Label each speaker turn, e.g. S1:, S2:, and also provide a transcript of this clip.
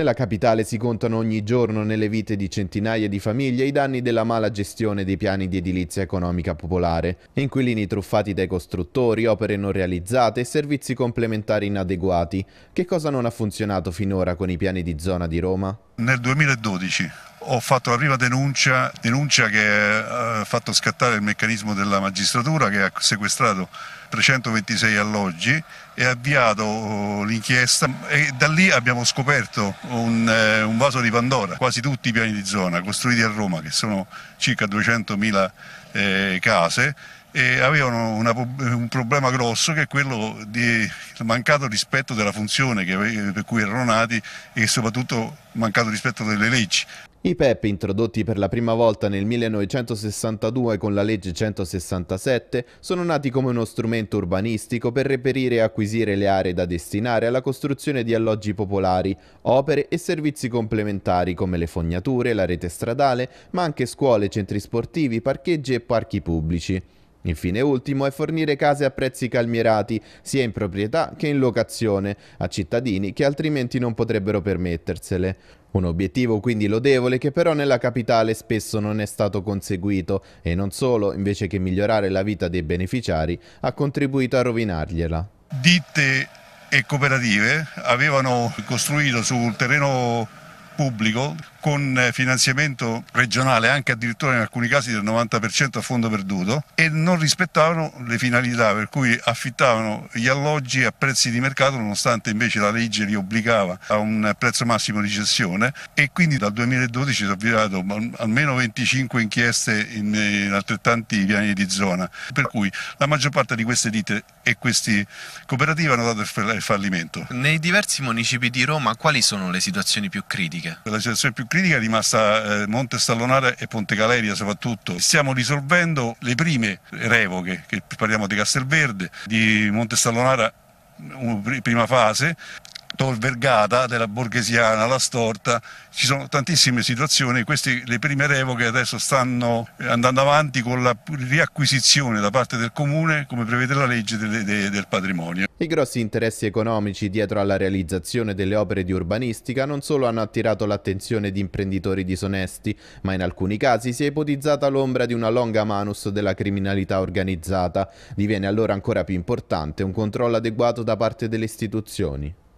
S1: Nella capitale si contano ogni giorno nelle vite di centinaia di famiglie i danni della mala gestione dei piani di edilizia economica popolare, inquilini truffati dai costruttori, opere non realizzate e servizi complementari inadeguati. Che cosa non ha funzionato finora con i piani di zona di Roma?
S2: Nel 2012 ho fatto la prima denuncia, denuncia che eh, ha fatto scattare il meccanismo della magistratura che ha sequestrato 326 alloggi e ha avviato oh, l'inchiesta e da lì abbiamo scoperto un, eh, un, vaso di Pandora, quasi tutti i piani di zona costruiti a Roma che sono circa 200.000 eh, case e avevano una, un problema grosso che è quello del mancato rispetto della funzione che, per cui erano nati e soprattutto mancato rispetto delle leggi.
S1: I PEP introdotti per la prima volta nel 1962 con la legge 167 sono nati come uno strumento urbanistico per reperire e acquisire le aree da destinare alla costruzione di alloggi popolari, opere e servizi complementari come le fognature, la rete stradale, ma anche scuole, centri sportivi, parcheggi e parchi pubblici. Infine ultimo è fornire case a prezzi calmierati, sia in proprietà che in locazione, a cittadini che altrimenti non potrebbero permettersele. Un obiettivo quindi lodevole che però nella capitale spesso non è stato conseguito e non solo, invece che migliorare la vita dei beneficiari, ha contribuito a rovinargliela.
S2: Ditte e cooperative avevano costruito sul terreno pubblico con eh, finanziamento regionale, anche addirittura in alcuni casi del 90% a fondo perduto e non rispettavano le finalità per cui affittavano gli alloggi a prezzi di mercato nonostante invece la legge li obbligava a un prezzo massimo di cessione e quindi dal 2012 si sono avviato almeno 25 inchieste in, in altrettanti piani di zona per cui la maggior parte di queste ditte e queste cooperative hanno dato il fallimento. Nei diversi municipi di Roma quali sono le situazioni più critiche? critiche. La situazione più critica è rimasta eh, Monte Stallonara e Ponte Galeria soprattutto. Stiamo risolvendo le prime revoche, che parliamo di Castelverde, di Monte Stallonara prima fase, Tor Vergata della Borghesiana, la Storta, ci sono tantissime situazioni, queste le prime revoche adesso stanno eh, andando avanti con la riacquisizione da parte del comune, come prevede la legge del, del patrimonio.
S1: I grossi interessi economici dietro alla realizzazione delle opere di urbanistica non solo hanno attirato l'attenzione di imprenditori disonesti, ma in alcuni casi si è ipotizzata l'ombra di una longa manus della criminalità organizzata. Diviene allora ancora più importante un controllo adeguato da parte delle istituzioni.